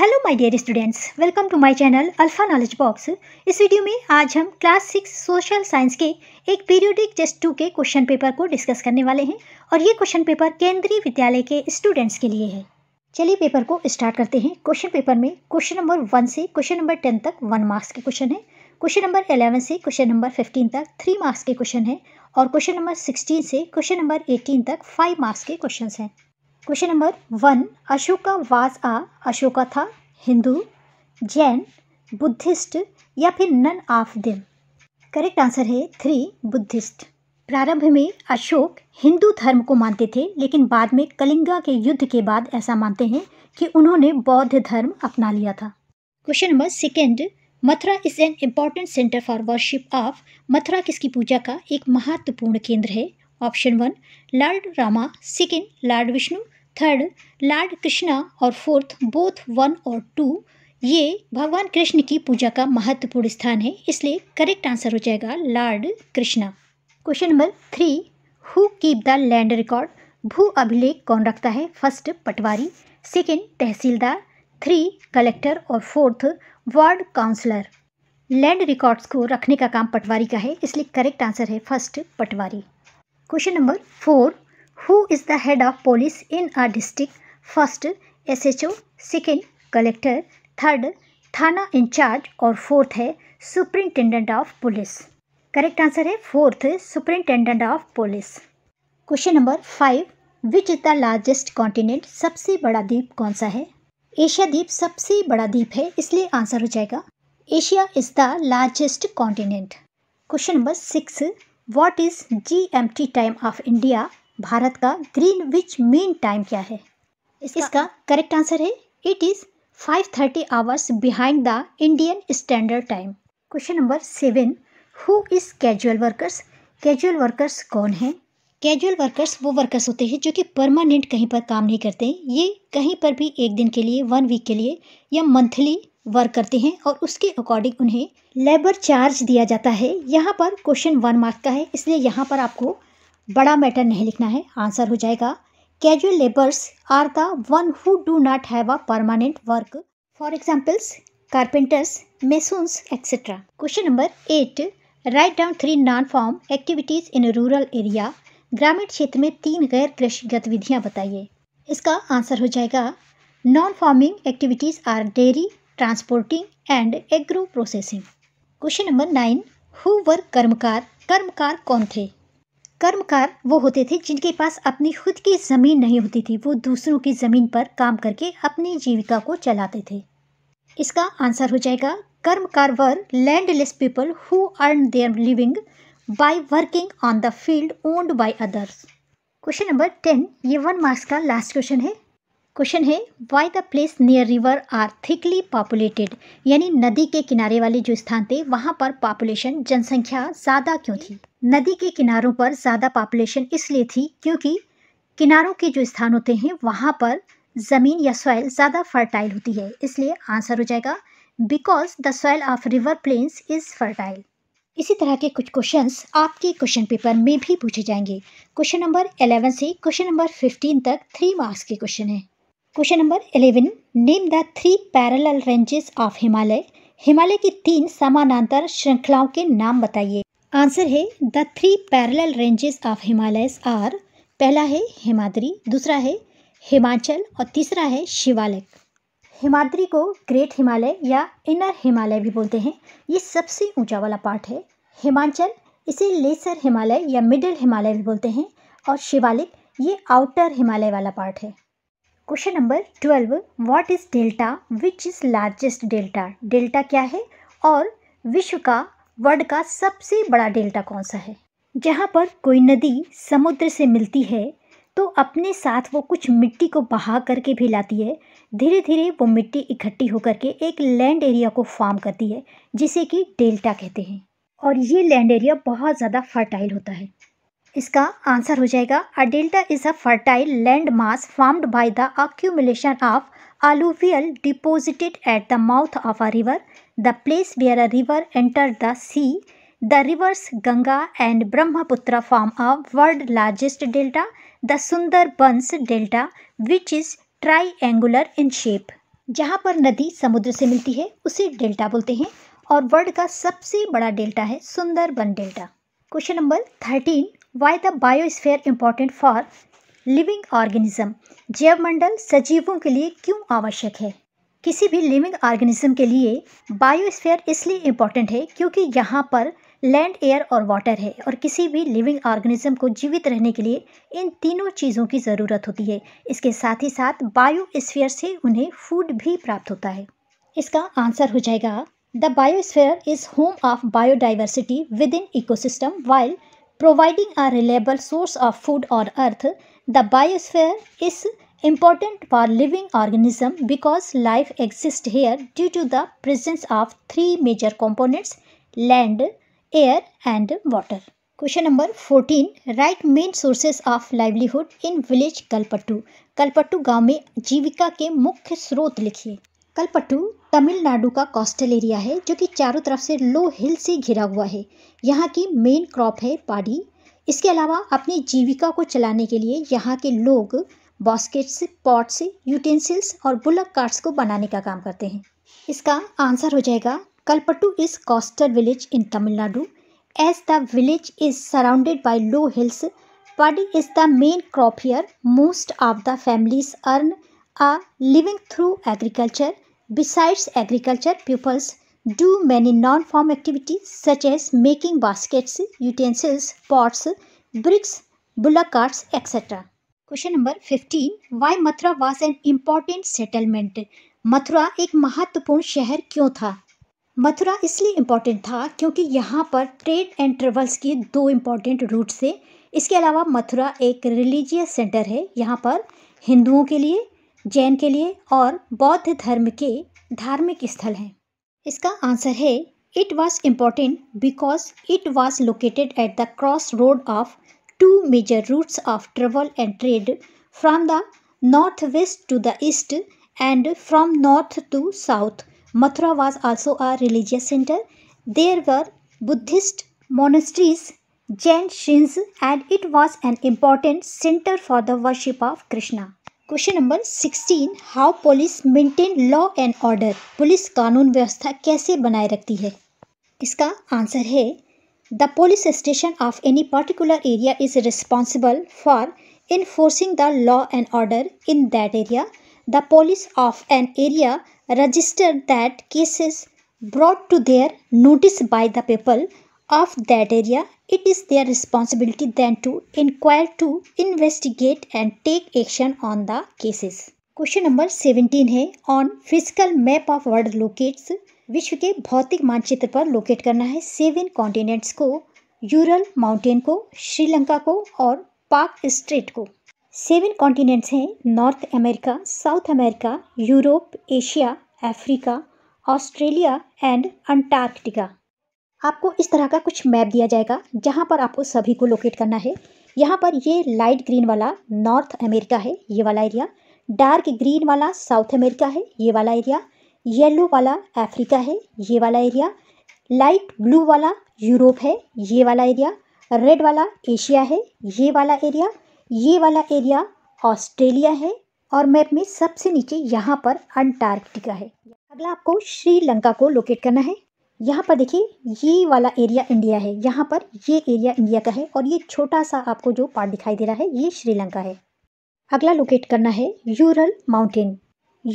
Hello my dear students welcome to my channel alpha knowledge box इस video में आज हम क्लास सिक्स सोशल साइंस के एक पीरियोडिक टेस्ट टू के क्वेश्चन पेपर को डिस्कस करने वाले हैं और ये क्वेश्चन पेपर केंद्रीय विद्यालय के स्टूडेंट्स के लिए है चलिए पेपर को स्टार्ट करते हैं क्वेश्चन पेपर में क्वेश्चन नंबर वन से क्वेश्चन नंबर टेन तक वन मार्क्स के क्वेश्चन है क्वेश्चन नंबर एलेवन से क्वेश्चन नंबर फिफ्टीन तक थ्री मार्क्स के क्वेश्चन है और क्वेश्चन नंबर सिक्सटीन से क्वेश्चन नंबर एटीन तक फाइव मार्क्स के क्वेश्चन हैं question number one Ashoka was a Ashoka था हिंदू जैन बुद्धिस्ट या फिर none of them correct answer है थ्री बुद्धिस्ट प्रारंभ में अशोक हिंदू धर्म को मानते थे लेकिन बाद में कलिंगा के युद्ध के बाद ऐसा मानते हैं कि उन्होंने बौद्ध धर्म अपना लिया था question number second Mathura is an important centre for worship of Mathura किसकी पूजा का एक महत्वपूर्ण केंद्र है option one lord Rama second lord Vishnu third lord Krishna और फोर्थ बोथ वन और टू ये भगवान कृष्ण की पूजा का महत्वपूर्ण स्थान है इसलिए करेक्ट आंसर हो जाएगा lord Krishna question number three who keep the land record भू अभिलेख कौन रखता है first patwari second tehsildar three collector और fourth ward councillor land records को रखने का काम पटवारी का है इसलिए करेक्ट आंसर है first patwari question number four who is the head of police in a district first S H O second collector third thana incharge और फोर्थ है superintendent of police correct answer है fourth superintendent of police question number five which is the largest continent सबसे बड़ा द्वीप कौन सा है Asia द्वीप सबसे बड़ा द्वीप है इसलिए आंसर हो जाएगा Asia is the largest continent question number six what is G M T time of India Bharat का ग्रीन विच मीन टाइम क्या है इसका, इसका करेक्ट आंसर है it is five thirty hours behind the Indian standard time question number seven who is casual workers casual workers कौन है casual workers वो workers होते हैं जो कि परमानेंट कहीं पर काम नहीं करते ये कहीं पर भी एक दिन के लिए वन वीक के लिए या मंथली वर्क करते हैं और उसके अकॉर्डिंग उन्हें लेबर चार्ज दिया जाता है यहाँ पर क्वेश्चन वन मार्क का है इसलिए यहाँ पर आपको बड़ा मैटर नहीं लिखना है आंसर हो जाएगा casual labours are the one who do not have a permanent work for examples carpenters masons etcetera question number eight write down three non farm activities in rural area ग्रामीण क्षेत्र में तीन गैर कृषि गतिविधियाँ बताइए इसका आंसर हो जाएगा non farming activities are dairy transporting and agro processing question number nine who were कर्मकार कर्मकार कौन थे कर्मकार वो होते थे जिनके पास अपनी खुद की ज़मीन नहीं होती थी वो दूसरों की ज़मीन पर काम करके अपनी जीविका को चलाते थे इसका आंसर हो जाएगा कर्मकार were landless people who earn their living by working on the field owned by others. Question number ten ये वन मार्क्स का लास्ट क्वेश्चन है क्वेश्चन है why the place near river are thickly populated यानी नदी के किनारे वाले जो स्थान थे वहाँ पर पॉपुलेशन जनसंख्या ज़्यादा क्यों थी नदी के किनारों पर ज़्यादा पॉपुलेशन इसलिए थी क्योंकि किनारों के जो स्थान होते हैं वहाँ पर ज़मीन या सॉयल ज़्यादा फर्टाइल होती है इसलिए आंसर हो जाएगा because the soil of river plains is fertile इसी तरह के कुछ क्वेश्चंस आपके क्वेश्चन पेपर में भी पूछे जाएंगे क्वेश्चन नंबर एलेवन से क्वेश्चन नंबर फिफ्टीन तक थ्री मार्क्स के क्वेश्चन हैं question number eleven name the three parallel ranges of Himalaya Himalaya की तीन समानांतर श्रृंखलाओं के नाम बताइए आंसर है the three parallel ranges of Himalaya are पहला है हिमाद्री दूसरा है हिमाचल और तीसरा है शिवालिक हिमाद्री को ग्रेट हिमालय या इनर हिमालय भी बोलते हैं ये सबसे ऊंचा वाला पार्ट है हिमाचल इसे लेसर हिमालय या मिडिल हिमालय भी बोलते हैं और शिवालिक ये आउटर हिमालय वाला पार्ट है question number twelve what is delta which is largest delta delta क्या है और विश्व का वर्ल्ड का सबसे बड़ा डेल्टा कौन सा है जहाँ पर कोई नदी समुद्र से मिलती है तो अपने साथ वो कुछ मिट्टी को बहा करके भी लाती है धीरे धीरे वो मिट्टी इकट्ठी होकर के एक लैंड एरिया को फॉर्म करती है जिसे कि डेल्टा कहते हैं और ये लैंड एरिया बहुत ज़्यादा फर्टाइल होता है इसका आंसर हो जाएगा a delta is a fertile land mass formed by the accumulation of alluvial deposited at the mouth of a river the place where a river enter the sea the rivers Ganga and Brahmaputra form a world largest delta the Sundarbans delta which is triangular in shape जहाँ पर नदी समुद्र से मिलती है उसे delta बोलते हैं और वर्ल्ड का सबसे बड़ा डेल्टा है Sundarban delta question number thirteen why the biosphere important for living organism जैव मंडल सजीवों के लिए क्यों आवश्यक है किसी भी लिविंग ऑर्गेनिज्म के लिए बायोस्फेयर इसलिए इम्पॉर्टेंट है क्योंकि यहाँ पर लैंड एयर और वाटर है और किसी भी लिविंग ऑर्गेनिज्म को जीवित रहने के लिए इन तीनों चीज़ों की ज़रूरत होती है इसके साथ ही साथ बायोस्फीयर से उन्हें फूड भी प्राप्त होता है इसका आंसर हो जाएगा the biosphere is home of biodiversity within ecosystem while providing a reliable source of food और earth the biosphere is important for living organism because life exist here due to the presence of three major components land air and water question number fourteen write main sources of livelihood in village Kalpattu Kalpattu गांव में जीविका के मुख्य स्रोत लिखिए कलपट्टू तमिलनाडु का coastal area है जो कि चारों तरफ से लो हिल से घिरा हुआ है यहाँ की मेन क्रॉप है पाड़ी इसके अलावा अपनी जीविका को चलाने के लिए यहाँ के लोग बास्केट्स पॉट्स यूटेंसिल्स और बुलक कार्ड्स को बनाने का काम करते हैं इसका आंसर हो जाएगा Kalpattu is coastal village in Tamil Nadu. As the village is surrounded by low hills, paddy is the main crop here. Most of the families earn a living through agriculture. Besides agriculture, pupils do many non-farm activities such as making baskets, utensils, pots, bricks, bullock carts, etc. Question number 15 Why Mathura was an important settlement? Mathura एक महत्वपूर्ण शहर क्यों था मथुरा इसलिए important था क्योंकि यहाँ पर ट्रेड एंड ट्रेवल्स के दो इम्पॉर्टेंट रूट्स थे इसके अलावा मथुरा एक रिलीजियस सेंटर है यहाँ पर हिंदुओं के लिए जैन के लिए और बौद्ध धर्म के धार्मिक स्थल हैं इसका आंसर है it was important because it was located at the cross road of two major routes of travel and trade from the north west to the east and from north to south Mathura was also a religious center. There were Buddhist monasteries, Jain shrines, and it was an important center for the worship of Krishna. Question number 16 how police maintain law and order police कानून व्यवस्था कैसे बनाए रखती है इसका answer है the police station of any particular area is responsible for enforcing the law and order in that area the police of an area register that cases brought to their notice by the people of that area it is their responsibility then to inquire to investigate and take action on the cases question number 17 है on physical map of world locates विश्व के भौतिक मानचित्र पर locate करना है seven continents को Ural mountain को श्रीलंका को और पार्क स्ट्रेट को सेवन कॉन्टिनेंट्स हैं North America South America Europe Asia Africa Australia and Antarctica आपको इस तरह का कुछ मैप दिया जाएगा जहाँ पर आपको सभी को लोकेट करना है यहाँ पर ये लाइट ग्रीन वाला नॉर्थ अमेरिका है ये वाला एरिया डार्क ग्रीन वाला साउथ अमेरिका है ये वाला एरिया येलो वाला अफ्रीका है ये वाला एरिया लाइट ब्लू वाला यूरोप है ये वाला एरिया रेड वाला एशिया है ये वाला एरिया ये वाला एरिया ऑस्ट्रेलिया है और मैप में सबसे नीचे यहाँ पर अंटार्कटिका है अगला आपको श्रीलंका को लोकेट करना है यहाँ पर देखिए ये वाला एरिया इंडिया है यहाँ पर ये एरिया इंडिया का है और ये छोटा सा आपको जो पार्ट दिखाई दे रहा है ये श्रीलंका है अगला लोकेट करना है यूरल माउंटेन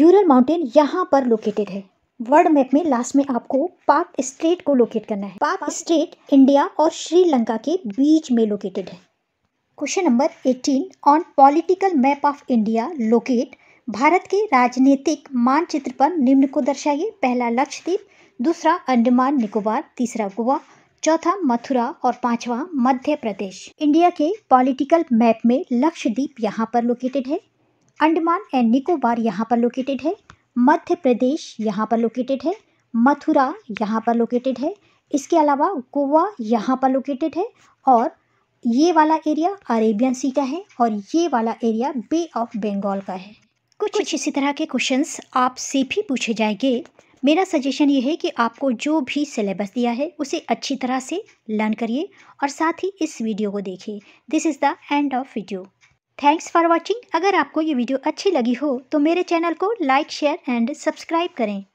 यूरल माउंटेन यहाँ पर लोकेटेड है वर्ल्ड मैप में लास्ट में आपको पाक स्ट्रेट को लोकेट करना है पाक स्ट्रेट इंडिया और श्रीलंका के बीच में लोकेटेड है question number eighteen on political map of India locate Bharat के राजनीतिक मानचित्र पर निम्न को दर्शाइए पहला लक्षद्वीप दूसरा अंडमान निकोबार तीसरा गोवा चौथा मथुरा और पांचवा मध्य प्रदेश इंडिया के पॉलिटिकल मैप में लक्षद्वीप यहाँ पर लोकेटेड है अंडमान एंड निकोबार यहाँ पर लोकेटेड है मध्य प्रदेश यहाँ पर लोकेटेड है मथुरा यहाँ पर लोकेटेड है इसके अलावा गोवा यहाँ पर लोकेटेड है और ये वाला एरिया अरेबियन सी का है और ये वाला एरिया बे ऑफ बंगाल का है कुछ कुछ इसी तरह के क्वेश्चंस आपसे भी पूछे जाएंगे मेरा सजेशन ये है कि आपको जो भी सिलेबस दिया है उसे अच्छी तरह से लर्न करिए और साथ ही इस वीडियो को देखिए this is the end of video thanks for watching अगर आपको ये वीडियो अच्छी लगी हो तो मेरे चैनल को लाइक शेयर एंड सब्सक्राइब करें